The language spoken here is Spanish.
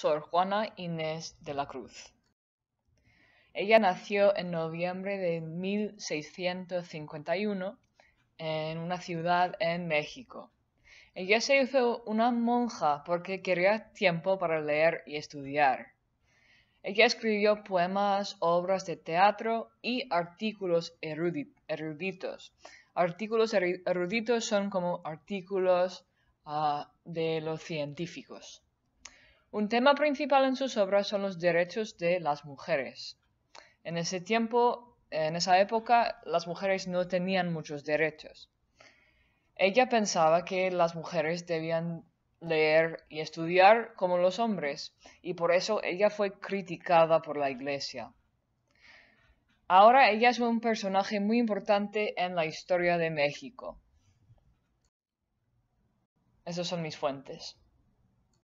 Sor Juana Inés de la Cruz. Ella nació en noviembre de 1651 en una ciudad en México. Ella se hizo una monja porque quería tiempo para leer y estudiar. Ella escribió poemas, obras de teatro y artículos eruditos. Artículos eruditos son como artículos ah, de los científicos. Un tema principal en sus obras son los derechos de las mujeres. En ese tiempo, en esa época, las mujeres no tenían muchos derechos. Ella pensaba que las mujeres debían leer y estudiar como los hombres, y por eso ella fue criticada por la Iglesia. Ahora ella es un personaje muy importante en la historia de México. Esas son mis fuentes.